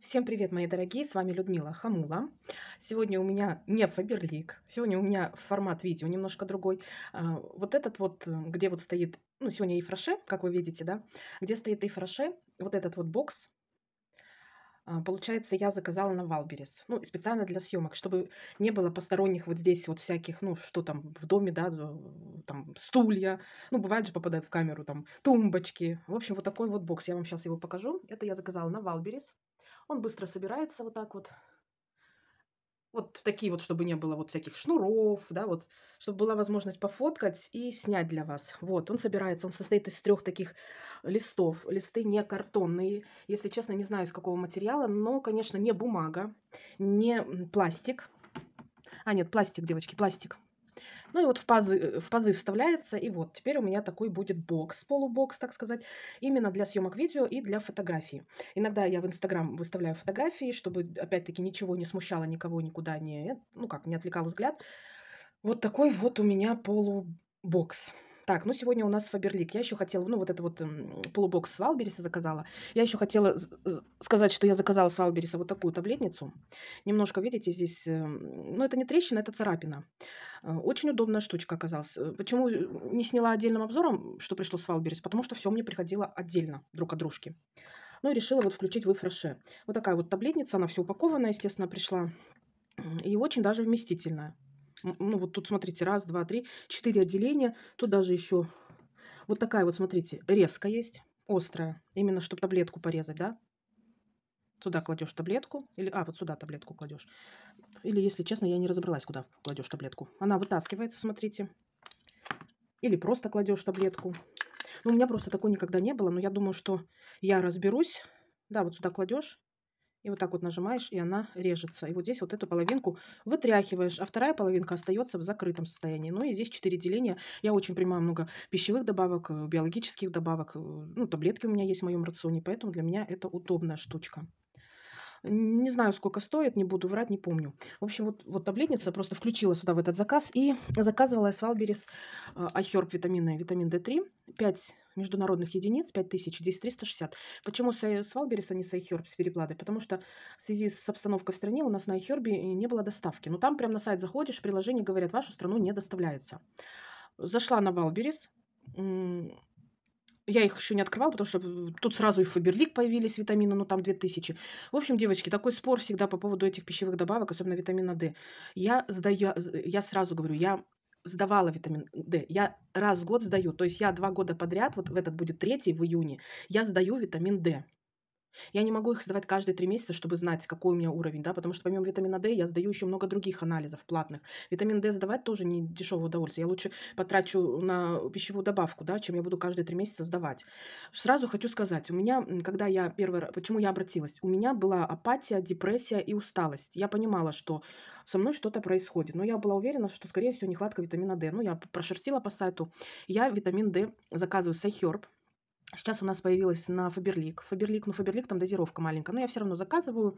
Всем привет, мои дорогие, с вами Людмила Хамула. Сегодня у меня не Фаберлик, сегодня у меня формат видео немножко другой. А, вот этот вот, э, где вот стоит, ну, сегодня Эйфраше, как вы видите, да, где стоит Эйфраше, вот этот вот бокс, а, Получается, я заказала на Валберес, ну, специально для съемок, чтобы не было посторонних вот здесь вот всяких, ну, что там в доме, да, там стулья, ну, бывает же попадают в камеру, там, тумбочки. В общем, вот такой вот бокс, я вам сейчас его покажу. Это я заказала на Валберес. Он быстро собирается вот так вот. Вот такие вот, чтобы не было вот всяких шнуров, да, вот, чтобы была возможность пофоткать и снять для вас. Вот, он собирается, он состоит из трех таких листов. Листы не картонные, если честно, не знаю из какого материала, но, конечно, не бумага, не пластик. А, нет, пластик, девочки, пластик. Ну и вот в пазы, э, в пазы вставляется, и вот теперь у меня такой будет бокс, полубокс, так сказать, именно для съемок видео и для фотографий. Иногда я в Инстаграм выставляю фотографии, чтобы, опять-таки, ничего не смущало никого никуда, не, ну как, не отвлекал взгляд. Вот такой вот у меня полубокс. Так, ну сегодня у нас Фаберлик. Я еще хотела, ну вот это вот полубокс с Валбериса заказала. Я еще хотела сказать, что я заказала с Валбериса вот такую таблетницу. Немножко, видите, здесь, э, ну это не трещина, это царапина. Э, очень удобная штучка оказалась. Э, почему не сняла отдельным обзором, что пришло с Валберис? Потому что все мне приходило отдельно друг от дружки. Ну и решила вот включить в Ифраше. Вот такая вот таблетница, она все упакованная, естественно, пришла. И очень даже вместительная. Ну, вот тут, смотрите, раз, два, три, четыре отделения. Тут даже еще вот такая вот, смотрите, резка есть, острая. Именно, чтобы таблетку порезать, да? Сюда кладешь таблетку. Или, а, вот сюда таблетку кладешь. Или, если честно, я не разобралась, куда кладешь таблетку. Она вытаскивается, смотрите. Или просто кладешь таблетку. Ну, у меня просто такой никогда не было, но я думаю, что я разберусь. Да, вот сюда кладешь. И вот так вот нажимаешь, и она режется. И вот здесь вот эту половинку вытряхиваешь, а вторая половинка остается в закрытом состоянии. Ну и здесь четыре деления. Я очень принимаю много пищевых добавок, э, биологических добавок. Э, ну, таблетки у меня есть в моем рационе, поэтому для меня это удобная штучка. Не знаю, сколько стоит, не буду врать, не помню. В общем, вот, вот таблетница просто включила сюда в этот заказ и заказывала я с Валберис Ахерб витамины, витамин D3, 5 международных единиц, 5000, 10 360. Почему с, э, с Валберис, а не с Айхерб с переплатой? Потому что в связи с обстановкой в стране у нас на Айхербе не было доставки. Но ну, там прямо на сайт заходишь, в приложение говорят, вашу страну не доставляется. Зашла на Валберис, я их еще не открывала, потому что э, тут сразу и Фаберлик появились витамины, ну там 2000. В общем, девочки, такой спор всегда по поводу этих пищевых добавок, особенно витамина D. Я сдаю, я сразу говорю, я сдавала витамин э, D. Я раз в год сдаю, то есть я два года подряд, вот в этот будет третий в июне, я сдаю витамин D. Я не могу их сдавать каждые три месяца, чтобы знать, какой у меня уровень, да, потому что помимо витамина D я сдаю еще много других анализов платных. Витамин D сдавать тоже не дешевое удовольствие. Я лучше потрачу на пищевую добавку, да, чем я буду каждые три месяца сдавать. Сразу хочу сказать, у меня, когда я первый раз, почему я обратилась, у меня была апатия, депрессия и усталость. Я понимала, что со мной что-то происходит, но я была уверена, что, скорее всего, нехватка витамина D. Ну, я прошерстила по сайту, я витамин D заказываю с iHerb, Сейчас у нас появилась на Фаберлик. Фаберлик, ну Фаберлик там дозировка маленькая, но я все равно заказываю.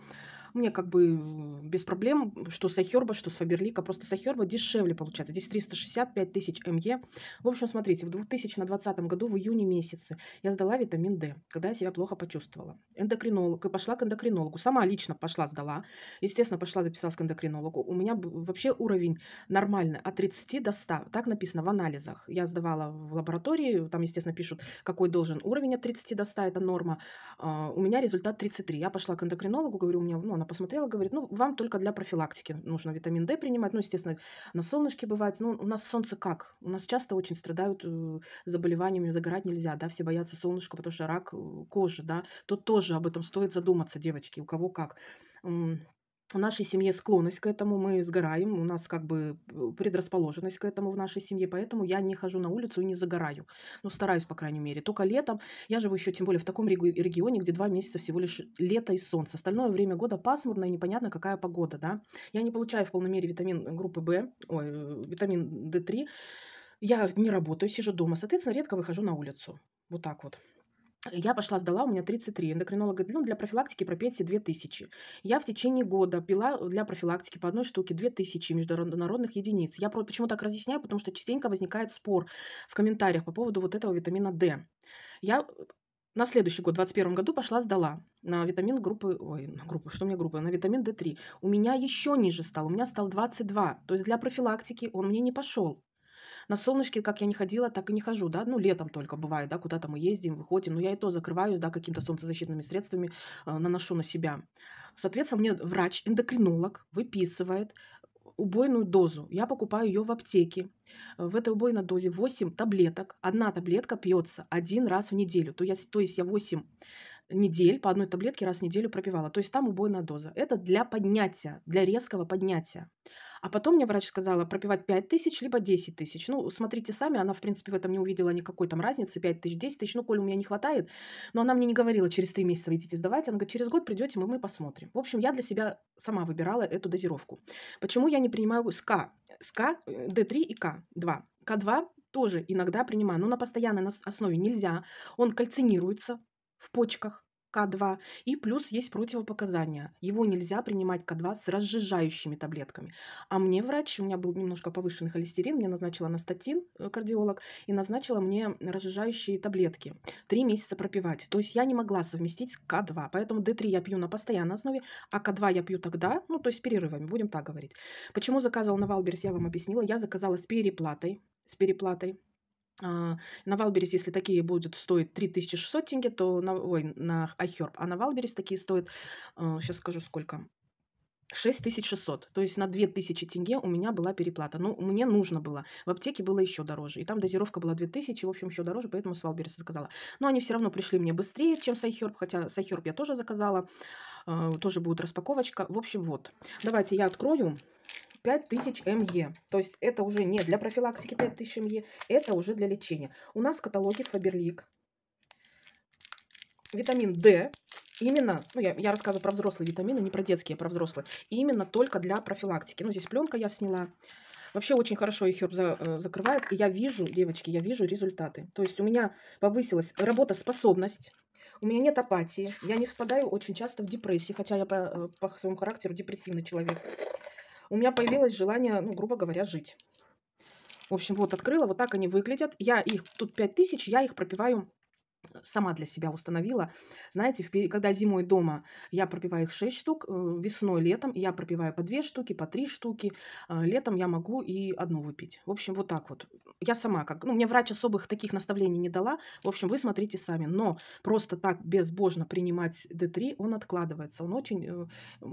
Мне как бы э, без проблем, что с Ахерба, что с Фаберлика. Просто с Ахерба дешевле получается. Здесь 365 тысяч МЕ. В общем, смотрите, в 2020 году, в июне месяце, я сдала витамин D, когда я себя плохо почувствовала. Эндокринолог. И пошла к эндокринологу. Сама лично пошла, сдала. Естественно, пошла, записалась к эндокринологу. У меня вообще уровень нормальный, от 30 до 100. Так написано в анализах. Я сдавала в лаборатории, там, естественно, пишут, какой должен уровень от 30 до 100 – это норма. А, у меня результат 33. Я пошла к эндокринологу, говорю, у меня, ну, она посмотрела, говорит, ну, вам только для профилактики нужно витамин D принимать. Ну, естественно, на солнышке бывает. Ну, у нас солнце как? У нас часто очень страдают э, заболеваниями, загорать нельзя, да, все боятся солнышка, потому что рак э, кожи, да. Тут тоже об этом стоит задуматься, девочки, у кого как в нашей семье склонность к этому, мы сгораем, у нас как бы э, предрасположенность к этому в нашей семье, поэтому я не хожу на улицу и не загораю. Ну, стараюсь, по крайней мере. Только летом, я живу еще тем более в таком регионе, где два месяца всего лишь лето и солнце. Остальное время года пасмурно и непонятно, какая погода, да. Я не получаю в полной мере витамин группы В, ой, э, витамин D3, я не работаю, сижу дома, соответственно, редко выхожу на улицу. Вот так вот. Я пошла, сдала, у меня 33. Эндокринолога ну, для профилактики пропетии 2000. Я в течение года пила э, для профилактики по одной штуке 2000 международных единиц. Я почему так разъясняю, потому что частенько возникает спор в комментариях по поводу вот этого витамина D. Я э, на следующий год, в 2021 году, пошла сдала на витамин группы, ой, на группу, что у меня группа, на витамин D3. У меня еще ниже стал, у меня стал 22. То есть для профилактики он мне не пошел на солнышке, как я не ходила, так и не хожу, да, ну, летом только бывает, да, куда-то мы ездим, выходим, но я и то закрываюсь, да, какими-то солнцезащитными средствами э, наношу на себя. Соответственно, мне врач, эндокринолог выписывает убойную дозу. Я покупаю ее в аптеке. Э, в этой убойной дозе 8 таблеток. Одна таблетка пьется один раз в неделю. То, я, то есть я 8 недель по одной таблетке раз в неделю пропивала. То есть там убойная доза. Это для поднятия, для резкого поднятия. А потом мне врач сказала пропивать 5 тысяч, либо 10 тысяч. Ну, смотрите сами, она, в принципе, в этом не увидела никакой там разницы, 5 тысяч, 10 тысяч, ну, Коль, у меня не хватает. Но она мне не говорила, через 3 месяца вы идите сдавать. Она говорит, через год придете, мы, мы посмотрим. В общем, я для себя сама выбирала эту дозировку. Почему я не принимаю СК? СК, D3 и К2. К2 тоже иногда принимаю, но на постоянной основе нельзя. Он кальцинируется в почках, к2, и плюс есть противопоказания. Его нельзя принимать К2 с разжижающими таблетками. А мне врач, у меня был немножко повышенный холестерин, мне назначила настатин, э, кардиолог, и назначила мне разжижающие таблетки. Три месяца пропивать. То есть я не могла совместить с К2, поэтому D3 я пью на постоянной основе, а К2 я пью тогда, ну то есть с перерывами, будем так говорить. Почему заказывал на Валберс, я вам объяснила. Я заказала с переплатой, с переплатой а, на Валберис, если такие будут стоить 3600 тенге, то на, ой, на iHerb, а на Валберис такие стоят, сейчас а, скажу сколько, 6600. То есть на 2000 тенге у меня была переплата. Но ну, мне нужно было. В аптеке было еще дороже. И там дозировка была 2000, в общем, еще дороже, поэтому с Валберса заказала. Но они все равно пришли мне быстрее, чем с iHerb, хотя с iHerb я тоже заказала. А, тоже будет распаковочка. В общем, вот. Давайте я открою. 5000 МЕ. То есть это уже не для профилактики 5000 МЕ, это уже для лечения. У нас в каталоге Фаберлик. Витамин D. Именно, ну я, я рассказываю про взрослые витамины, не про детские, а про взрослые. и Именно только для профилактики. Ну здесь пленка я сняла. Вообще очень хорошо их за, э, закрывает. И я вижу, девочки, я вижу результаты. То есть у меня повысилась работоспособность. У меня нет апатии, я не впадаю очень часто в депрессии, хотя я по, э, по своему характеру депрессивный человек у меня появилось желание, ну, грубо говоря, жить. В общем, вот открыла, вот так они выглядят. Я их, тут 5000, я их пропиваю сама для себя установила. Знаете, в, когда зимой дома я пропиваю их 6 штук, э, весной, летом я пропиваю по 2 штуки, по 3 штуки, э, летом я могу и одну выпить. В общем, вот так вот. Я сама как... Ну, мне врач особых таких наставлений не дала. В общем, вы смотрите сами. Но просто так безбожно принимать D3, он откладывается. Он очень... Э,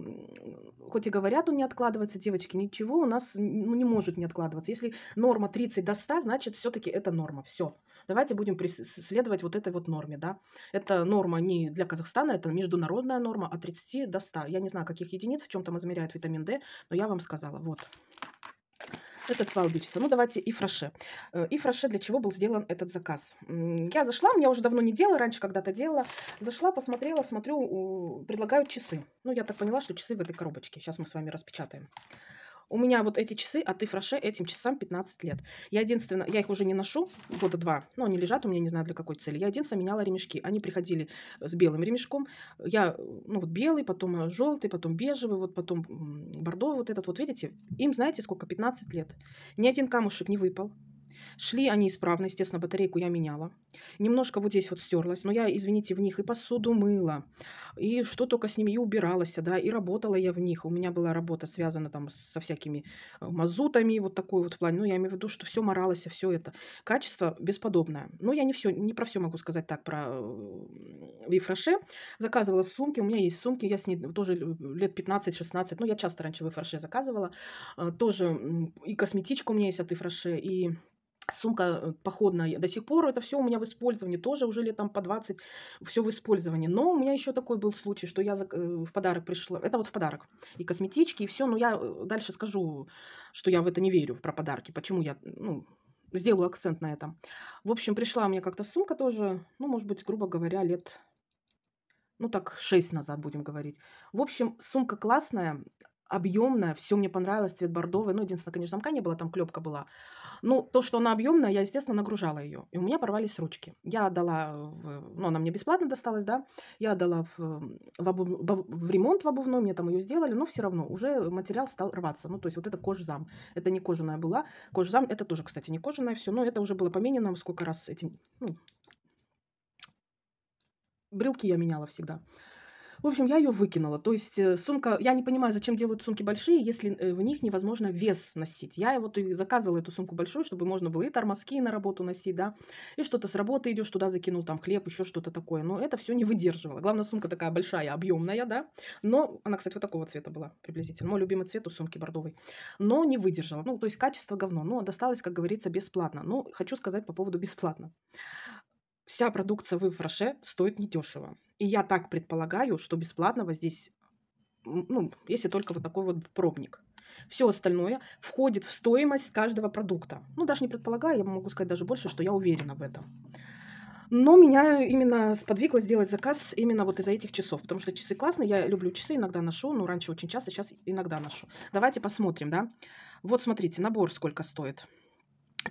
хоть и говорят, он не откладывается, девочки, ничего у нас ну, не может не откладываться. Если норма 30 до 100, значит, все таки это норма. Все. Давайте будем преследовать вот это вот вот норме, да. Это норма не для Казахстана, это международная норма от 30 до 100. Я не знаю, каких единиц, в чем там измеряют витамин D, но я вам сказала, вот. Это свалбичиса. Ну, давайте и фраше. Э, и фраше, для чего был сделан этот заказ. Я зашла, я уже давно не делала, раньше когда-то делала. Зашла, посмотрела, смотрю, предлагают часы. Ну, я так поняла, что часы в этой коробочке. Сейчас мы с вами распечатаем. У меня вот эти часы а ты Фраше этим часам 15 лет. Я единственное, я их уже не ношу года два, но они лежат у меня, не знаю для какой цели. Я единственно меняла ремешки. Они приходили с белым ремешком. Я, ну вот белый, потом э, желтый, потом бежевый, вот потом бордовый вот этот. Вот видите, им знаете сколько? 15 лет. Ни один камушек не выпал. Шли они исправно, естественно, батарейку я меняла. Немножко вот здесь вот стерлась, но я, извините, в них и посуду мыла, и что только с ними и убиралась, да, и работала я в них. У меня была работа связана там со всякими э, мазутами, вот такой вот плане. Ну, я имею в виду, что все моралось, все это. Качество бесподобное. Но ну, я не все, не про все могу сказать так, про Вифраше. Э, заказывала сумки, у меня есть сумки, я с ней тоже лет 15-16, ну, я часто раньше Вифраше заказывала. Э, тоже и косметичка у меня есть от Вифраше, и Сумка э, походная до сих пор, это все у меня в использовании, тоже уже там по 20, все в использовании. Но у меня еще такой был случай, что я э, в подарок пришла, это вот в подарок, и косметички, и все, но я э, дальше скажу, что я в это не верю, про подарки, почему я, ну, сделаю акцент на этом. В общем, пришла у меня как-то сумка тоже, ну, может быть, грубо говоря, лет ну так, 6 назад будем говорить. В общем, сумка классная, объемная, все мне понравилось, цвет бордовый. Ну, единственное, конечно, замка не было, там клепка была. Ну, то, что она объемная, я, естественно, нагружала ее. И у меня порвались ручки. Я отдала, ну, она мне бесплатно досталась, да, я отдала в, в, обув... в ремонт в обувной, мне там ее сделали, но все равно уже материал стал рваться. Ну, то есть вот это кожзам, это не кожаная была. Кожзам, это тоже, кстати, не кожаная все, но это уже было поменено, сколько раз этим, ну, брелки я меняла всегда. В общем, я ее выкинула. То есть э, сумка... Я не понимаю, зачем делают сумки большие, если э, в них невозможно вес носить. Я вот и заказывала эту сумку большую, чтобы можно было и тормозки на работу носить, да, и что-то с работы идешь, туда закинул там хлеб, еще что-то такое. Но это все не выдерживало. Главное, сумка такая большая, объемная, да. Но она, кстати, вот такого цвета была приблизительно. Мой любимый цвет у сумки бордовый. Но не выдержала. Ну, то есть качество говно. Но досталось, как говорится, бесплатно. Но ну, хочу сказать по поводу бесплатно. Вся продукция в Фраше стоит недешево. И я так предполагаю, что бесплатного здесь, ну, если только вот такой вот пробник. Все остальное входит в стоимость каждого продукта. Ну, даже не предполагаю, я могу сказать даже больше, что я уверена в этом. Но меня именно сподвигло сделать заказ именно вот из-за этих часов, потому что часы классные, я люблю часы, иногда ношу, но раньше очень часто, сейчас иногда ношу. Давайте посмотрим, да. Вот смотрите, набор сколько стоит.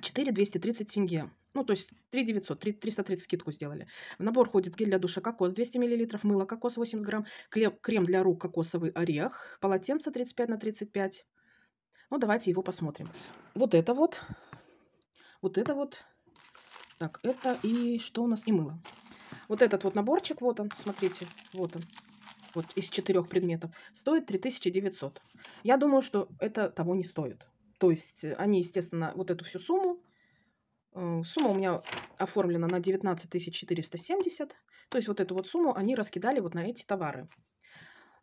4 230 тенге. Ну, то есть 3 900, 3, 330 скидку сделали. В набор входит гель для душа кокос 200 мл, мыло кокос 80 грамм, клеп, крем для рук кокосовый орех, полотенце 35 на 35. Ну, давайте его посмотрим. Вот это вот. Вот это вот. Так, это и что у нас? И мыло. Вот этот вот наборчик, вот он, смотрите, вот он. Вот из четырех предметов. Стоит 3900. Я думаю, что это того не стоит. То есть они, естественно, вот эту всю сумму Э, сумма у меня оформлена на 19 470. То есть вот эту вот сумму они раскидали вот на эти товары.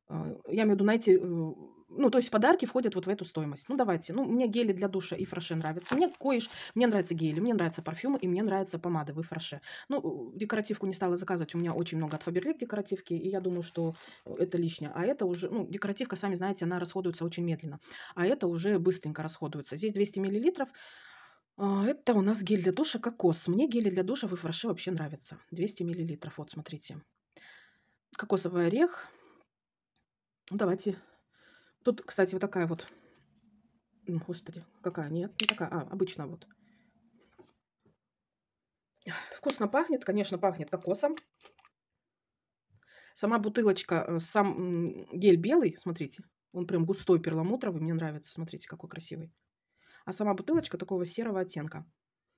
Э, я имею в виду на э, Ну, то есть подарки входят вот в эту стоимость. Ну, давайте. Ну, мне гели для душа и фраше нравятся. Мне коиш, мне нравятся гели, мне нравятся парфюмы и мне нравятся помады в фраше. Ну, декоративку не стала заказывать. У меня очень много от Фаберлик декоративки, и я думаю, что это лишнее. А это уже... Ну, декоративка, сами знаете, она расходуется очень медленно. А это уже быстренько расходуется. Здесь 200 миллилитров. А, это у нас гель для душа кокос. Мне гели для душа в Ифраше вообще нравятся. 200 миллилитров. Вот, смотрите. Кокосовый орех. Ну, давайте. Тут, кстати, вот такая вот... Господи, какая? Нет, не такая. А, обычно вот. Вкусно пахнет. Конечно, пахнет кокосом. Сама бутылочка, э, сам гель белый, смотрите. Он прям густой, перламутровый. Мне нравится. Смотрите, какой красивый а сама бутылочка такого серого оттенка.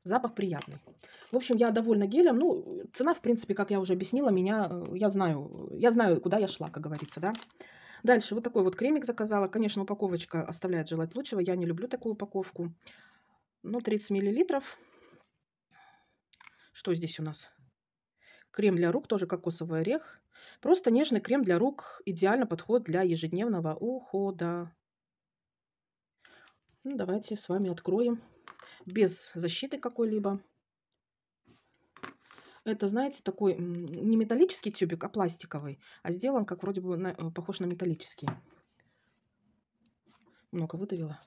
Запах приятный. В общем, я довольна гелем. Ну, цена, в принципе, как я уже объяснила, меня, э, я знаю, я знаю, куда я шла, как говорится, да. Дальше вот такой вот кремик заказала. Конечно, упаковочка оставляет желать лучшего. Я не люблю такую упаковку. Ну, 30 миллилитров. Что здесь у нас? Крем для рук, тоже кокосовый орех. Просто нежный крем для рук идеально подходит для ежедневного ухода. Ну, давайте с вами откроем без защиты какой-либо. Это, знаете, такой не металлический тюбик, а пластиковый, а сделан как вроде бы на, э, похож на металлический. Много выдавила.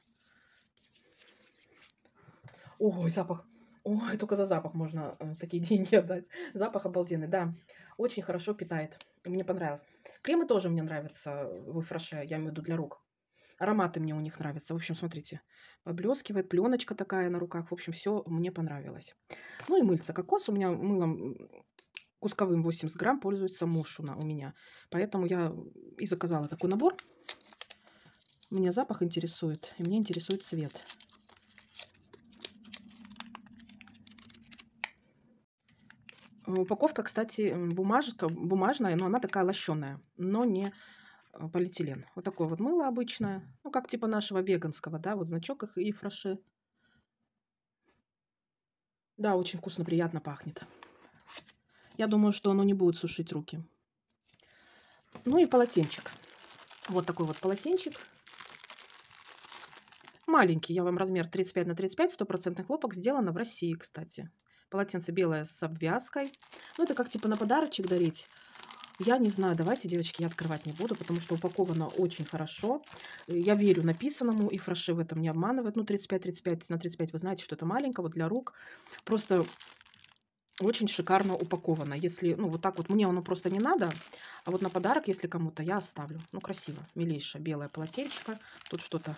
Ой, запах. Ой, только за запах можно э, такие деньги отдать. Запах обалденный, да. Очень хорошо питает. Мне понравилось. Кремы тоже мне нравятся в фраше, я имею в виду для рук. Ароматы мне у них нравятся. В общем, смотрите, поблескивает, пленочка такая на руках. В общем, все мне понравилось. Ну и мыльца кокос. У меня мылом кусковым 80 грамм пользуется Мошуна у меня. Поэтому я и заказала такой набор. Меня запах интересует, и мне интересует цвет. Упаковка, кстати, бумажка, бумажная, но она такая лощеная, но не а, полиэтилен. Вот такое вот мыло обычное. Ну, как типа нашего веганского, да, вот значок их и фраше. Да, очень вкусно, приятно пахнет. Я думаю, что оно не будет сушить руки. Ну и полотенчик. Вот такой вот полотенчик. Маленький, я вам размер 35 на 35, стопроцентный хлопок, сделано в России, кстати. Полотенце белое с обвязкой. Ну, это как типа на подарочек дарить. Я не знаю, давайте, девочки, я открывать не буду, потому что упаковано очень хорошо. Э, я верю написанному, и фраши в этом не обманывают. Ну, 35-35 на 35, вы знаете, что это маленько, вот для рук. Просто очень шикарно упаковано. Если, ну, вот так вот, мне оно просто не надо, а вот на подарок, если кому-то, я оставлю. Ну, красиво, милейшее белое полотенечко. Тут что-то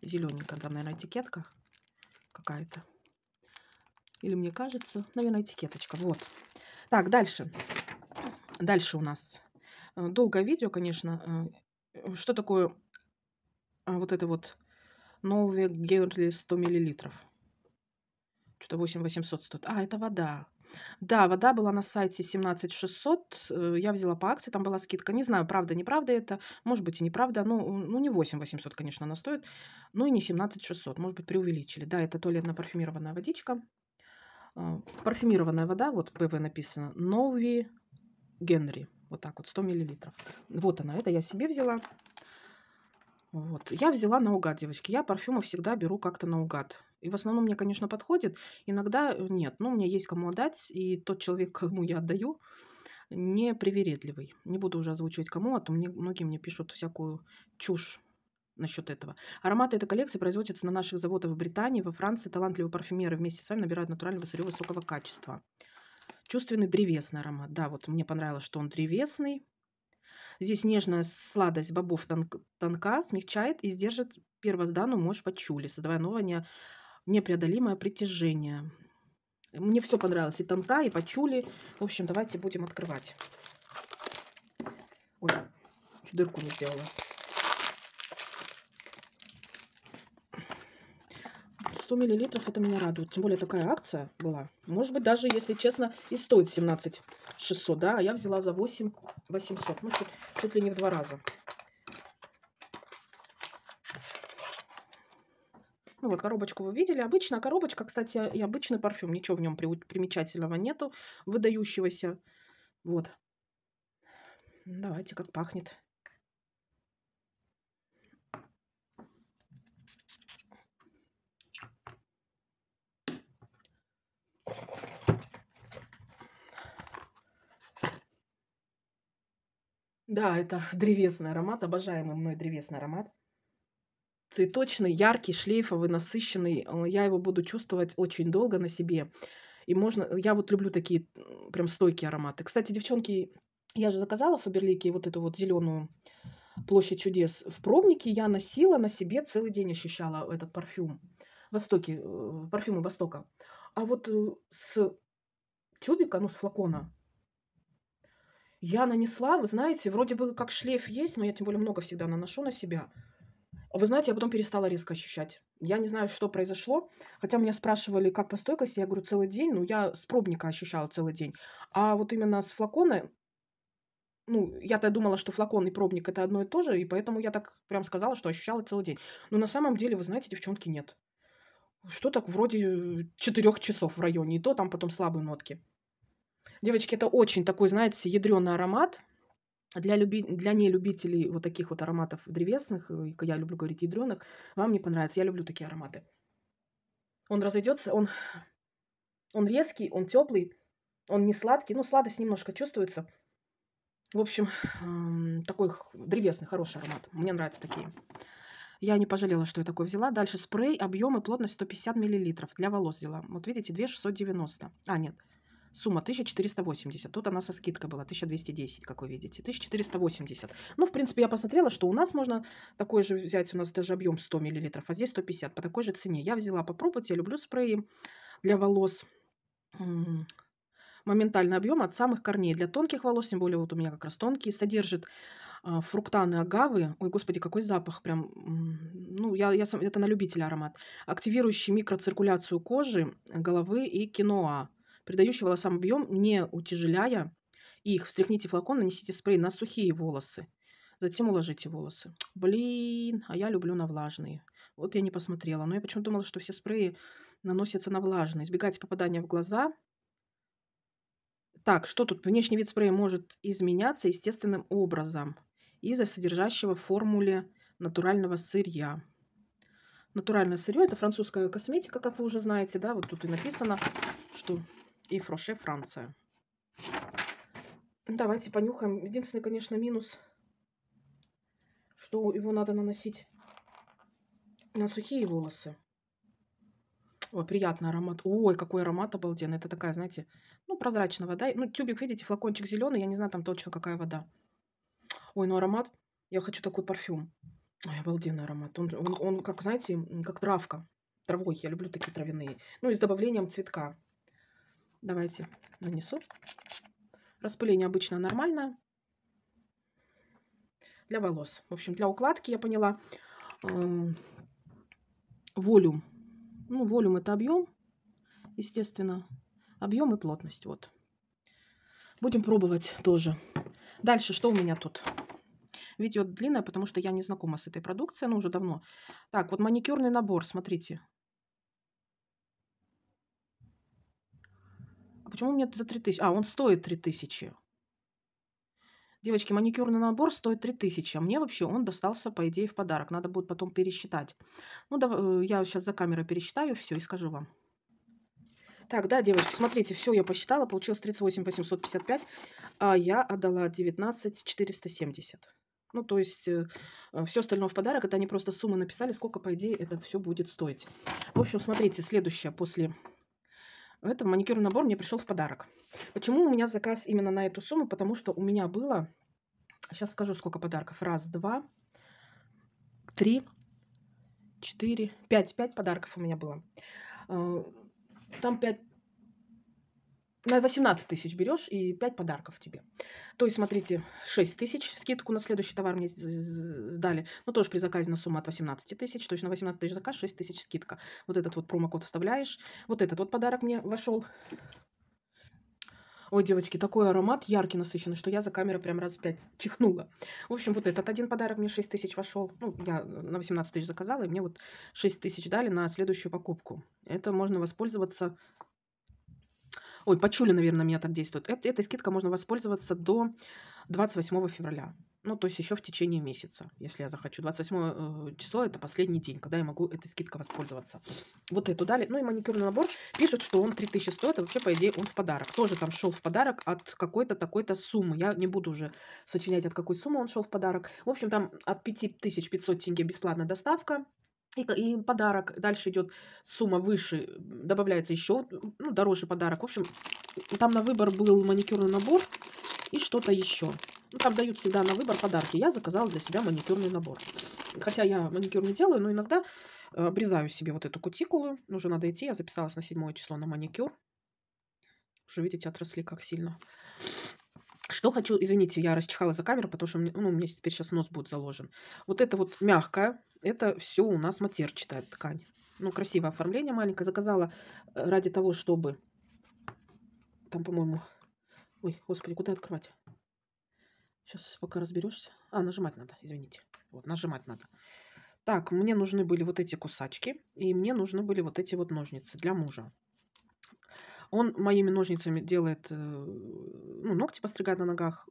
зелененькое, там, наверное, этикетка какая-то. Или мне кажется, наверное, этикеточка. Вот. Так, дальше. Дальше у нас э, долгое видео, конечно. Э, э, что такое а, вот это вот новые Генри 100 миллилитров? Что-то 8800 стоит. А, это вода. Да, вода была на сайте 17600. Я взяла по акции, там была скидка. Не знаю, правда, неправда это. Может быть, и неправда. Ну, ну не 8800, конечно, она стоит. Ну и не 17600. Может быть, преувеличили. Да, это туалетно-парфюмированная водичка. А, парфюмированная вода, вот ПВ написано. Нови Генри. Вот так вот, 100 миллилитров. Вот она, это я себе взяла. Вот. Я взяла наугад, девочки. Я парфюмы всегда беру как-то наугад. И в основном мне, конечно, подходит. Иногда э, нет. Но у меня есть кому отдать. И тот человек, кому я отдаю, не привередливый. Не буду уже озвучивать кому, а то мне, многие мне пишут всякую чушь насчет этого. Ароматы этой коллекции производятся на наших заводах в Британии, во Франции. Талантливые парфюмеры вместе с вами набирают натурального сырьевого высокого качества. Чувственный древесный аромат. Да, вот мне понравилось, что он древесный. Здесь нежная сладость бобов тонка, тонка смягчает и сдержит первозданную мощь пачули, создавая новое непреодолимое притяжение. Мне все понравилось, и тонка, и пачули. В общем, давайте будем открывать. Ой, чуть дырку не сделала. 100 миллилитров, это меня радует. Тем более такая акция была. Может быть, даже, если честно, и стоит 17 600, да? А я взяла за 8 800. Ну, чуть, чуть ли не в два раза. Ну вот, коробочку вы видели. Обычная коробочка, кстати, и обычный парфюм. Ничего в нем примечательного нету, выдающегося. Вот. Давайте, как пахнет. Да, это древесный аромат, обожаемый мной древесный аромат. Цветочный, яркий, шлейфовый, насыщенный. Э, я его буду чувствовать очень долго на себе. И можно... Я вот люблю такие прям стойкие ароматы. Кстати, девчонки, я же заказала в Фаберлике вот эту вот зеленую площадь чудес в пробнике. Я носила на себе целый день, ощущала этот парфюм. Востоки, э, парфюмы Востока. А вот э, с тюбика, ну, с флакона, я нанесла, вы знаете, вроде бы как шлейф есть, но я тем более много всегда наношу на себя. А вы знаете, я потом перестала резко ощущать. Я не знаю, что произошло. Хотя меня спрашивали, как по стойкости. Я говорю, целый день. Ну, я с пробника ощущала целый день. А вот именно с флакона... Ну, я-то думала, что флакон и пробник – это одно и то же, и поэтому я так прям сказала, что ощущала целый день. Но на самом деле, вы знаете, девчонки, нет. Что так вроде четырех часов в районе, и то там потом слабые нотки. Девочки, это очень такой, знаете, ядреный аромат. Для, люби... для нелюбителей вот таких вот ароматов древесных, э, я люблю говорить ядреных, вам не понравится. Я люблю такие ароматы. Он разойдется, он, он резкий, он теплый, он не сладкий. Ну, сладость немножко чувствуется. В общем, эм, такой древесный, хороший аромат. Мне нравятся такие. Я не пожалела, что я такой взяла. Дальше спрей, объем и плотность 150 мл. Для волос взяла. Вот видите, 2690. А, нет, Сумма 1480. Тут она со скидкой была, 1210, как вы видите. 1480. Ну, в принципе, я посмотрела, что у нас можно такой же взять. У нас даже объем 100 мл, а здесь 150 по такой же цене. Я взяла попробовать, я люблю спреи для волос моментальный объем от самых корней. Для тонких волос, тем более вот у меня как раз тонкие, содержит э, фруктаны, агавы. Ой, господи, какой запах прям. Ну, я, я сам, это на любителя аромат. Активирующий микроциркуляцию кожи, головы и киноа придающий волосам объем, не утяжеляя их. Встряхните флакон, нанесите спрей на сухие волосы. Затем уложите волосы. Блин, а я люблю на влажные. Вот я не посмотрела. Но я почему-то думала, что все спреи наносятся на влажные. Избегайте попадания в глаза. Так, что тут? Внешний вид спрея может изменяться естественным образом из-за содержащего в формуле натурального сырья. Натуральное сырье – это французская косметика, как вы уже знаете, да, вот тут и написано, что и Фроше Франция. Давайте понюхаем. Единственный, конечно, минус, что его надо наносить на сухие волосы. Ой, приятный аромат. Ой, какой аромат обалденный. Это такая, знаете, ну, прозрачная вода. Ну, тюбик, видите, флакончик зеленый. Я не знаю там точно, какая вода. Ой, ну аромат. Я хочу такой парфюм. Ой, обалденный аромат. Он, он, он как, знаете, как травка. Травой. Я люблю такие травяные. Ну, и с добавлением цветка. Давайте нанесу. Распыление обычно нормальное. Для волос. В общем, для укладки я поняла. Э, волюм. Ну, волюм это объем, естественно. Объем и плотность. Вот. Будем пробовать тоже. Дальше, что у меня тут? Видео длинное, потому что я не знакома с этой продукцией, но уже давно. Так, вот маникюрный набор, смотрите. почему мне за 3000? А, он стоит 3000. Девочки, маникюрный набор стоит 3000, а мне вообще он достался, по идее, в подарок. Надо будет потом пересчитать. Ну, да, э, я сейчас за камерой пересчитаю все и скажу вам. Так, да, девочки, смотрите, все я посчитала, получилось 38 855, а я отдала 19 470. Ну, то есть, э, э все остальное в подарок, это они просто суммы написали, сколько, по идее, это все будет стоить. В общем, смотрите, следующее после это маникюрный набор мне пришел в подарок. Почему у меня заказ именно на эту сумму? Потому что у меня было... Сейчас скажу, сколько подарков. Раз, два, три, четыре, пять. Пять подарков у меня было. Э, там пять на 18 тысяч берешь и 5 подарков тебе. То есть, смотрите, 6 тысяч скидку на следующий товар мне дали. Ну, тоже при заказе на сумму от 18 тысяч. То есть, на 18 тысяч заказ 6 тысяч скидка. Вот этот вот промокод вставляешь. Вот этот вот подарок мне вошел. Ой, девочки, такой аромат яркий, насыщенный, что я за камерой прям раз пять чихнула. В общем, вот этот один подарок мне 6 тысяч вошел. Ну, я на 18 тысяч заказала, и мне вот 6 тысяч дали на следующую покупку. Это можно воспользоваться Ой, почули, наверное, меня так действует. Эт, этой скидкой можно воспользоваться до 28 февраля. Ну, то есть еще в течение месяца, если я захочу. 28 э, число – это последний день, когда я могу этой скидкой воспользоваться. Вот эту дали. Ну и маникюрный набор пишет, что он 3000 стоит, а вообще, по идее, он в подарок. Тоже там шел в подарок от какой-то такой-то суммы. Я не буду уже сочинять, от какой суммы он шел в подарок. В общем, там от 5500 тенге бесплатная доставка. И, и подарок, дальше идет сумма выше, добавляется еще, ну, дороже подарок. В общем, там на выбор был маникюрный набор и что-то еще. Ну, там дают всегда на выбор подарки. Я заказала для себя маникюрный набор. Хотя я маникюр не делаю, но иногда э, обрезаю себе вот эту кутикулу. Уже надо идти, я записалась на седьмое число на маникюр. Уже видите, отросли как сильно. Что хочу, извините, я расчихала за камеру, потому что мне, ну, у меня теперь сейчас нос будет заложен. Вот это вот мягкое, это все у нас матерчатая ткань. Ну, красивое оформление маленькое. Заказала э, ради того, чтобы... Там, по-моему... Ой, господи, куда открывать? Сейчас пока разберешься. А, нажимать надо, извините. Вот, нажимать надо. Так, мне нужны были вот эти кусачки, и мне нужны были вот эти вот ножницы для мужа. Он моими ножницами делает, э, ну, ногти постригает на ногах.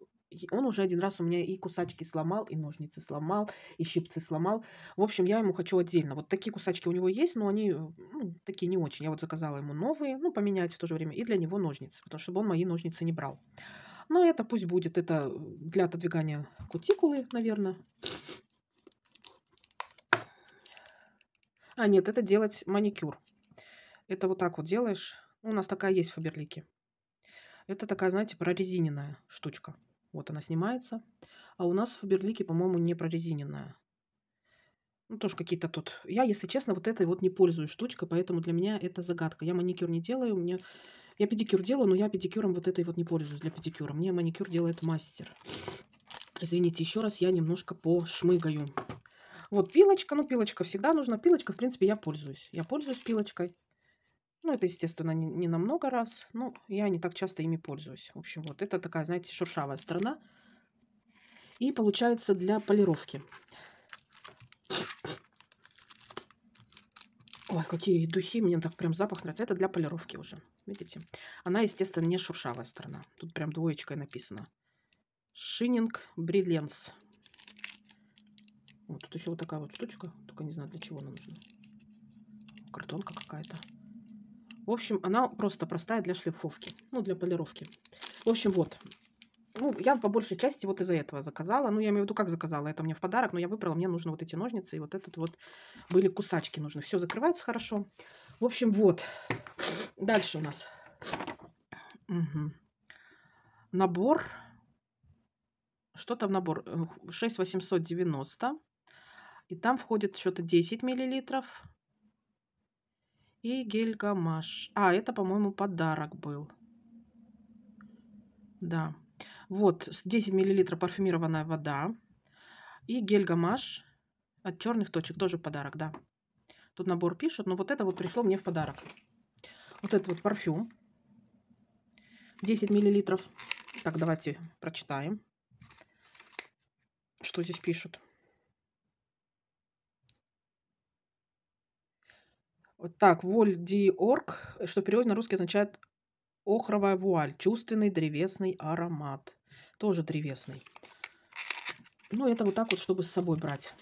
Он уже один раз у меня и кусачки сломал, и ножницы сломал, и щипцы сломал. В общем, я ему хочу отдельно. Вот такие кусачки у него есть, но они э, ну, такие не очень. Я вот заказала ему новые, ну, поменять в то же время, и для него ножницы, потому что он мои ножницы не брал. Но это пусть будет. Это для отодвигания кутикулы, наверное. А, нет, это делать маникюр. Это вот так вот делаешь у нас такая есть в Фаберлике. Это такая, знаете, прорезиненная штучка. Вот она снимается. А у нас в Фаберлике, по-моему, не прорезиненная. Ну, тоже какие-то тут... Я, если честно, вот этой вот не пользуюсь штучкой, поэтому для меня это загадка. Я маникюр не делаю, у меня... Я педикюр делаю, но я педикюром вот этой вот не пользуюсь для педикюра. Мне маникюр делает мастер. Извините, еще раз я немножко пошмыгаю. Вот пилочка, ну пилочка всегда нужна. Пилочка, в принципе, я пользуюсь. Я пользуюсь пилочкой. Ну, это, естественно, не, не на много раз, но я не так часто ими пользуюсь. В общем, вот это такая, знаете, шуршавая сторона. И получается для полировки. Ой, какие духи, мне так прям запах нравится. Это для полировки уже, видите? Она, естественно, не шуршавая сторона. Тут прям двоечкой написано. Шининг Бриллианс. Вот тут еще вот такая вот штучка. Только не знаю, для чего она нужна. Картонка какая-то. В общем, она просто простая для шлифовки, ну, для полировки. В общем, вот. Ну, я по большей части вот из-за этого заказала. Ну, я имею в виду, как заказала, это мне в подарок, но я выбрала, мне нужны вот эти ножницы, и вот этот вот были кусачки нужны. Все закрывается хорошо. В общем, вот. Дальше у нас угу. набор. Что то в набор? 6890. Э, и там входит что-то 10 миллилитров и гельгамаш. А, это, по-моему, подарок был. Да. Вот, 10 мл парфюмированная вода. И гель гамаш от черных точек. Тоже подарок, да. Тут набор пишут, но вот это вот пришло мне в подарок. Вот этот вот парфюм. 10 мл. Так, давайте прочитаем, что здесь пишут. Вот так, воль ди орг, э, что в переводе на русский означает охровая вуаль, чувственный древесный аромат. Тоже древесный. Ну, это вот так вот, чтобы с собой брать.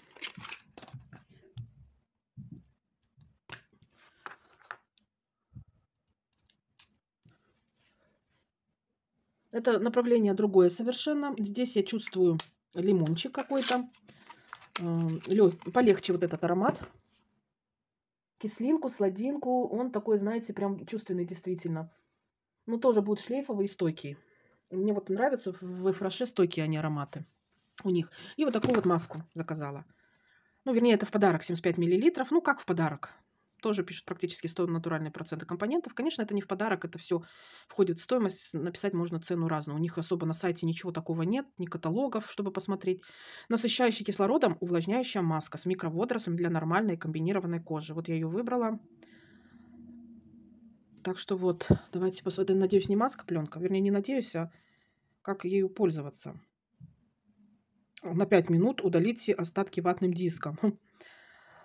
Это направление другое совершенно. Здесь я чувствую лимончик какой-то. Эм, полегче вот этот аромат кислинку, сладинку. Он такой, знаете, прям чувственный действительно. Но ну, тоже будут шлейфовые и стойкие. Мне вот нравятся в фраше стойкие они ароматы у них. И вот такую вот маску заказала. Ну, вернее, это в подарок 75 миллилитров, Ну, как в подарок? тоже пишут практически 100 натуральные проценты компонентов. Конечно, это не в подарок, это все входит в стоимость. Написать можно цену разную. У них особо на сайте ничего такого нет, ни каталогов, чтобы посмотреть. Насыщающий кислородом увлажняющая маска с микроводорослями для нормальной комбинированной кожи. Вот я ее выбрала. Так что вот, давайте посмотрим. Надеюсь, не маска пленка. Вернее, не надеюсь, а как ею пользоваться. На 5 минут удалите остатки ватным диском.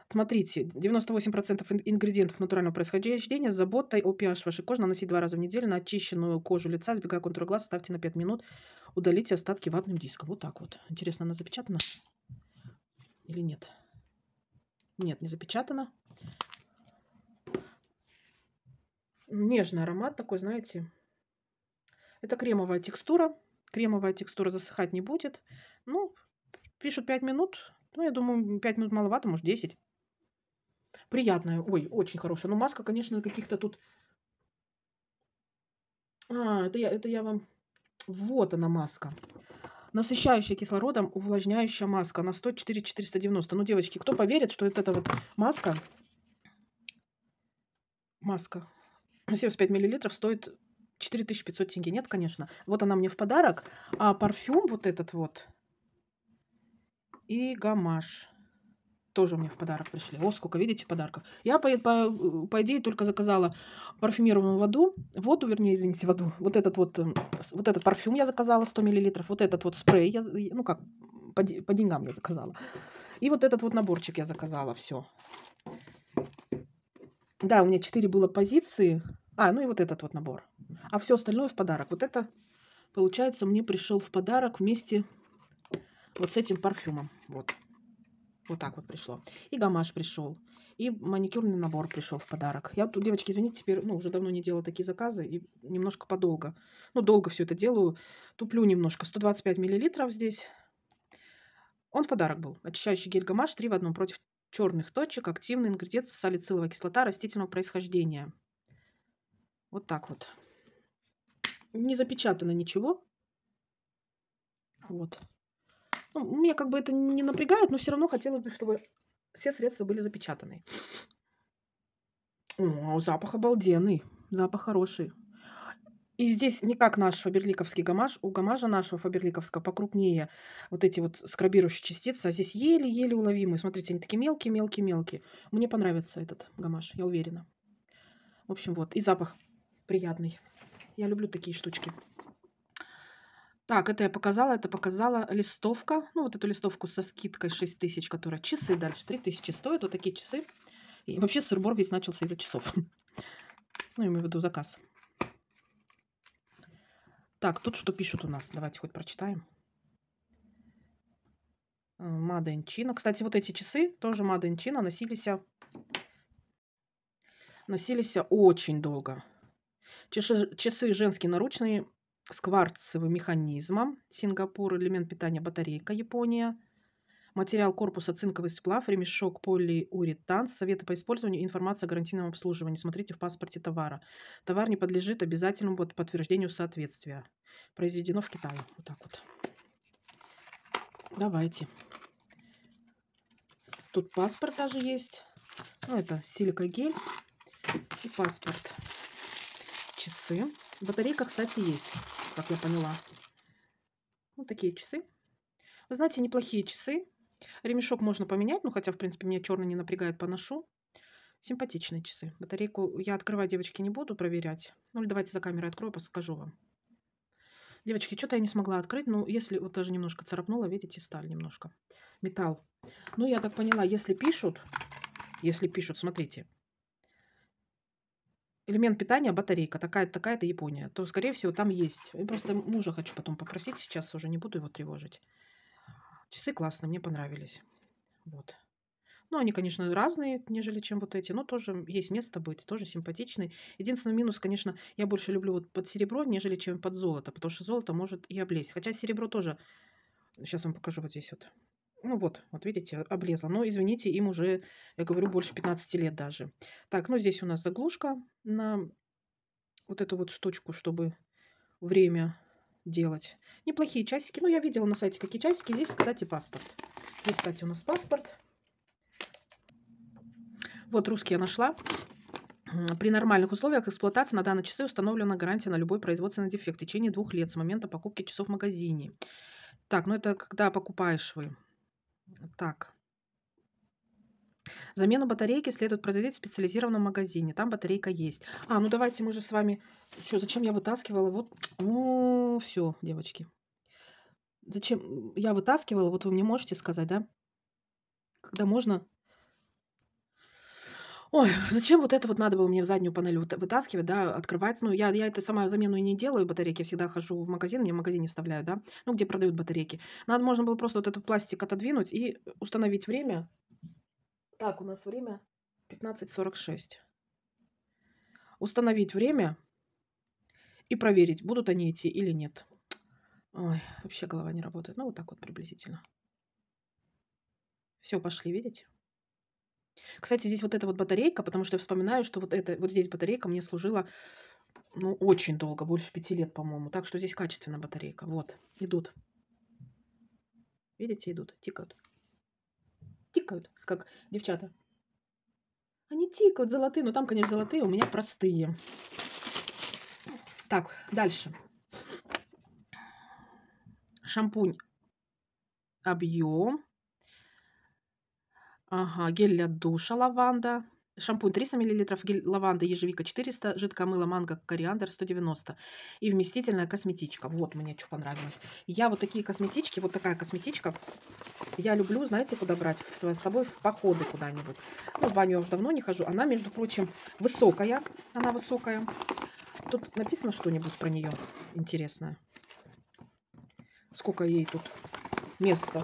Смотрите, 98% ингредиентов натурального происхождения с заботой о pH вашей кожи наносить два раза в неделю на очищенную кожу лица, избегая контур глаз, ставьте на 5 минут, удалите остатки ватным диском. Вот так вот. Интересно, она запечатана или нет? Нет, не запечатана. Нежный аромат такой, знаете. Это кремовая текстура. Кремовая текстура засыхать не будет. Ну, пишут 5 минут. Ну, я думаю, 5 минут маловато, может, 10. Приятная. Ой, очень хорошая. но маска, конечно, каких-то тут... А, это я, это я вам... Вот она маска. Насыщающая кислородом увлажняющая маска на 104-490. Ну, девочки, кто поверит, что это эта вот маска... Маска 75 миллилитров стоит 4500 тенге. Нет, конечно. Вот она мне в подарок. А парфюм вот этот вот и гамаш тоже у меня в подарок пришли. О, сколько, видите, подарков. Я, по, по, э, по идее, только заказала парфюмированную воду. Воду, вернее, извините, воду. Вот этот вот, эм, вот этот парфюм я заказала 100 миллилитров. Вот этот вот спрей, я, ну как, по, по деньгам я заказала. И вот этот вот наборчик я заказала, все. Да, у меня 4 было позиции. А, ну и вот этот вот набор. А все остальное в подарок. Вот это, получается, мне пришел в подарок вместе вот с этим парфюмом. Вот. Вот так вот пришло. И гамаш пришел. И маникюрный набор пришел в подарок. Я тут, девочки, извините, теперь ну, уже давно не делала такие заказы. И немножко подолго. Ну, долго все это делаю. Туплю немножко. 125 миллилитров здесь. Он в подарок был. Очищающий гель гамаш три в одном против черных точек. Активный ингредиент салициловая кислота растительного происхождения. Вот так вот. Не запечатано ничего. Вот. Ну, меня как бы это не напрягает, но все равно хотелось бы, чтобы все средства были запечатаны. О, запах обалденный. Запах хороший. И здесь не как наш фаберликовский гамаш, У гамажа нашего фаберликовского покрупнее вот эти вот скрабирующие частицы. А здесь еле-еле уловимые. Смотрите, они такие мелкие-мелкие-мелкие. Мне понравится этот гамаш, я уверена. В общем, вот. И запах приятный. Я люблю такие штучки. Так, это я показала, это показала листовка. Ну, вот эту листовку со скидкой 6 тысяч, которая часы дальше 3 тысячи стоят. Вот такие часы. И вообще сырбор весь начался из-за часов. Ну, я имею в виду заказ. Так, тут что пишут у нас? Давайте хоть прочитаем. Мада э, Инчина. Кстати, вот эти часы тоже Мада Инчина носились, а, носились а очень долго. Часы, часы женские наручные с кварцевым механизмом. Сингапур, элемент питания батарейка, Япония. Материал корпуса цинковый сплав, ремешок полиуретан, советы по использованию, информация о гарантийном обслуживании. Смотрите в паспорте товара. Товар не подлежит обязательному подтверждению соответствия. Произведено в Китае. Вот так вот. Давайте. Тут паспорт даже есть. Ну, это силикогель и паспорт. Часы. Батарейка, кстати, есть как я поняла. Вот ну, такие часы. Вы знаете, неплохие часы. Ремешок можно поменять, ну хотя, в принципе, меня черный не напрягает, поношу. Симпатичные часы. Батарейку я открывать, девочки, не буду проверять. Ну или давайте за камерой открою, подскажу вам. Девочки, что-то я не смогла открыть, Ну, если вот даже немножко царапнула, видите, сталь немножко, металл. Ну, я так поняла, если пишут, если пишут, смотрите, элемент питания батарейка, такая-то такая Япония, то, скорее всего, там есть. Я просто мужа хочу потом попросить, сейчас уже не буду его тревожить. Часы классно мне понравились. Вот. Ну, они, конечно, разные, нежели чем вот эти, но тоже есть место быть, тоже симпатичный. Единственный минус, конечно, я больше люблю вот под серебро, нежели чем под золото, потому что золото может и облезть. Хотя серебро тоже... Сейчас вам покажу вот здесь вот. Ну вот, вот видите, облезла. Но, извините, им уже, я говорю, больше 15 лет даже. Так, ну здесь у нас заглушка на вот эту вот штучку, чтобы время делать. Неплохие часики. Ну, я видела на сайте, какие часики. Здесь, кстати, паспорт. Здесь, кстати, у нас паспорт. Вот русский я нашла. При нормальных условиях эксплуатации на данные часы установлена гарантия на любой производственный дефект в течение двух лет с момента покупки часов в магазине. Так, ну это когда покупаешь вы. Так. Замену батарейки следует произвести в специализированном магазине. Там батарейка есть. А, ну давайте мы же с вами... Что, зачем я вытаскивала? Вот, ну, все, девочки. Зачем я вытаскивала? Вот вы мне можете сказать, да? Когда можно Ой, зачем вот это вот надо было мне в заднюю панель вытаскивать, да, открывать. Ну, я, я это сама замену и не делаю батарейки. Я всегда хожу в магазин, мне в магазине вставляю, да, ну, где продают батарейки. Надо можно было просто вот этот пластик отодвинуть и установить время. Так, у нас время 15.46. Установить время и проверить, будут они идти или нет. Ой, вообще голова не работает. Ну, вот так вот приблизительно. Все, пошли, видите? Кстати, здесь вот эта вот батарейка, потому что я вспоминаю, что вот эта вот здесь батарейка мне служила ну, очень долго, больше пяти лет, по-моему. Так что здесь качественная батарейка. Вот, идут. Видите, идут, тикают. Тикают, как девчата. Они тикают золотые, но там, конечно, золотые, у меня простые. Так, дальше. Шампунь. Объем Ага, гель для душа лаванда, шампунь 300 мл, гель лаванда, ежевика 400, жидкое мыло манго, кориандр 190 и вместительная косметичка. Вот мне что понравилось. Я вот такие косметички, вот такая косметичка, я люблю, знаете, куда брать? с собой в походы куда-нибудь. Ну, в баню я уже давно не хожу. Она, между прочим, высокая. Она высокая. Тут написано что-нибудь про нее интересное. Сколько ей тут места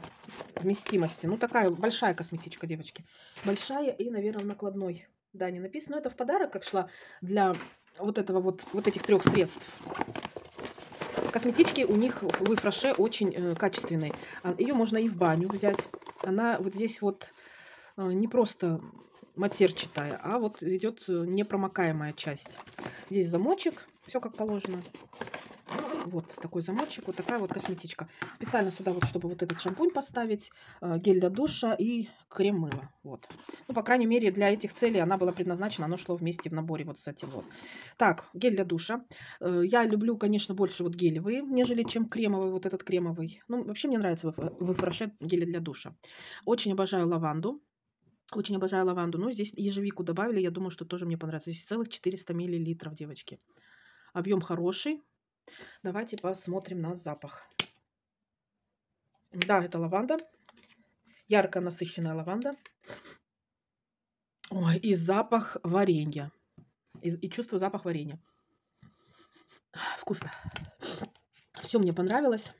вместимости. Ну, такая большая косметичка, девочки. Большая и, наверное, накладной. Да, не написано. Но это в подарок, как шла для вот этого вот, вот этих трех средств. Косметички у них в Ифраше очень э, качественные. А, Ее можно и в баню взять. Она вот здесь вот э, не просто матерчатая, а вот идет э, непромокаемая часть. Здесь замочек, все как положено. Вот такой замочек, вот такая вот косметичка. Специально сюда вот, чтобы вот этот шампунь поставить, э, гель для душа и крем мыло Вот. Ну, по крайней мере, для этих целей она была предназначена, оно шло вместе в наборе вот с этим вот. Так, гель для душа. Э, я люблю, конечно, больше вот гелевые, нежели чем кремовый, вот этот кремовый. Ну, вообще мне нравится выпрошет гели для душа. Очень обожаю лаванду. Очень обожаю лаванду. Ну, здесь ежевику добавили, я думаю, что тоже мне понравится. Здесь целых 400 миллилитров, девочки. Объем хороший, Давайте посмотрим на запах. Да, это лаванда. Ярко насыщенная лаванда. Ой, и запах варенья. И, и чувствую запах варенья. Вкусно. Все мне понравилось.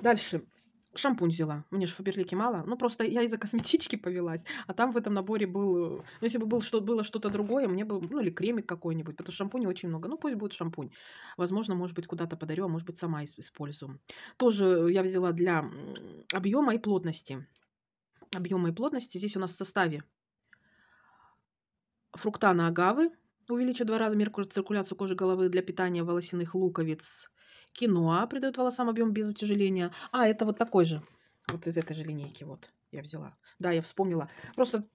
Дальше. Шампунь взяла. Мне же Фаберлики мало. Ну, просто я из-за косметички повелась. А там в этом наборе был... Э, ну, если бы был, что, было что-то другое, мне бы... Ну, или кремик какой-нибудь. Потому что шампуня очень много. Ну, пусть будет шампунь. Возможно, может быть, куда-то подарю, а может быть, сама использую. Тоже я взяла для объема и плотности. Объема и плотности. Здесь у нас в составе фруктана агавы. Увеличу два раза меркурциркуляцию кожи головы для питания волосяных луковиц. Киноа придает волосам объем без утяжеления. А, это вот такой же. Вот из этой же линейки вот я взяла. Да, я вспомнила. Просто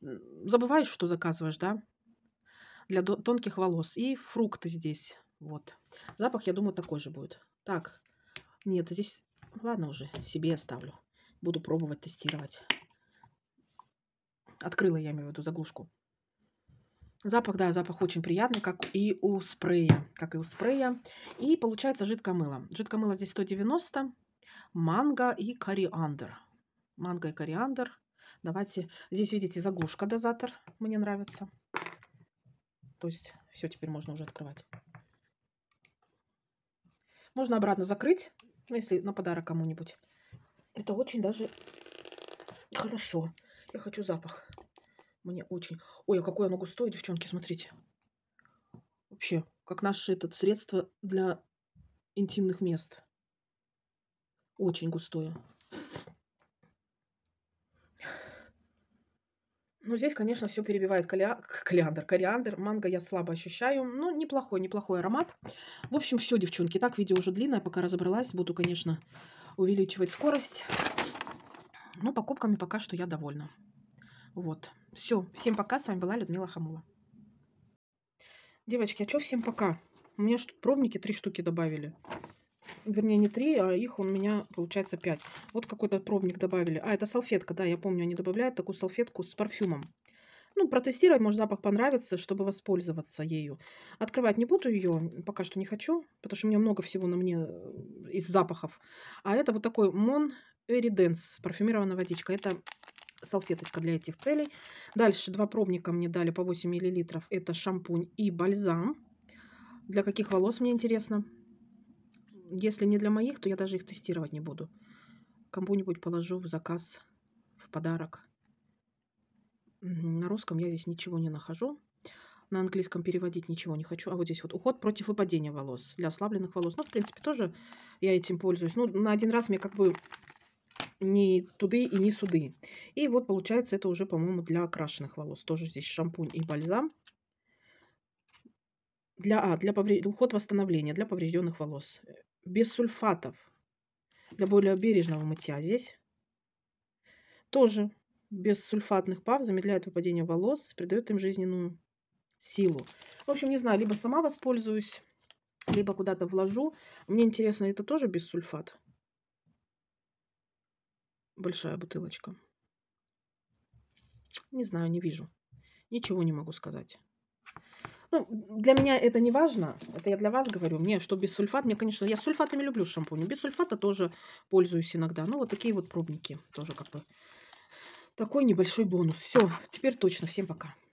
забываешь, что заказываешь, да? Для тонких волос. И фрукты здесь. Вот. Запах, я думаю, такой же будет. Так. Нет, здесь... Ладно уже, себе оставлю. Буду пробовать, тестировать. Открыла я, имею в виду, заглушку. Запах, да, запах очень приятный, как и у спрея. Как и у спрея. И получается жидкое мыло. Жидкое мыло здесь 190, манго и кориандр. Манго и кориандр. Давайте, здесь видите заглушка дозатор, мне нравится. То есть все, теперь можно уже открывать. Можно обратно закрыть, ну, если на подарок кому-нибудь. Это очень даже хорошо. Я хочу запах. Мне очень... Ой, а какое оно густое, девчонки, смотрите. Вообще, как наше это средство для интимных мест. Очень густое. Ну, здесь, конечно, все перебивает коля... коляндр. Кориандр, манго я слабо ощущаю. но ну, неплохой, неплохой аромат. В общем, все, девчонки. Так, видео уже длинное, пока разобралась. Буду, конечно, увеличивать скорость. Но покупками пока что я довольна. Вот. Все. Всем пока. С вами была Людмила Хамула. Девочки, а что всем пока? У меня что пробники три штуки добавили. Вернее, не три, а их у меня, получается, пять. Вот какой-то пробник добавили. А, это салфетка, да, я помню, они добавляют такую салфетку с парфюмом. Ну, протестировать, может, запах понравится, чтобы воспользоваться ею. Открывать не буду ее, пока что не хочу, потому что у меня много всего на мне э, из запахов. А это вот такой Мон Эриденс, парфюмированная водичка. Это салфеточка для этих целей. Дальше два пробника мне дали по 8 мл. Это шампунь и бальзам. Для каких волос, мне интересно. Если не для моих, то я даже их тестировать не буду. Кому-нибудь положу в заказ, в подарок. На русском я здесь ничего не нахожу. На английском переводить ничего не хочу. А вот здесь вот уход против выпадения волос. Для ослабленных волос. Ну, в принципе, тоже я этим пользуюсь. Ну, на один раз мне как бы ни туды и ни суды. И вот получается это уже, по-моему, для окрашенных волос. Тоже здесь шампунь и бальзам. Для, а, для поврежд... уход восстановления для поврежденных волос. Без сульфатов. Для более бережного мытья здесь. Тоже без сульфатных пав замедляет выпадение волос, придает им жизненную силу. В общем, не знаю, либо сама воспользуюсь, либо куда-то вложу. Мне интересно, это тоже без сульфат? большая бутылочка. Не знаю, не вижу. Ничего не могу сказать. Ну, для меня это не важно. Это я для вас говорю. Мне что без сульфат? Мне, конечно, я с сульфатами люблю шампунь. Без сульфата тоже пользуюсь иногда. Ну, вот такие вот пробники тоже как бы. Такой небольшой бонус. Все, теперь точно. Всем пока.